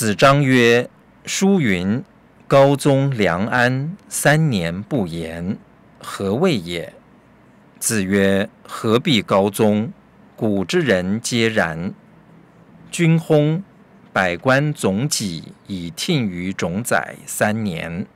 子张曰：“书云‘高宗梁安，三年不言’，何谓也？”子曰：“何必高宗？古之人皆然。君薨，百官总己以听于冢宰，三年。”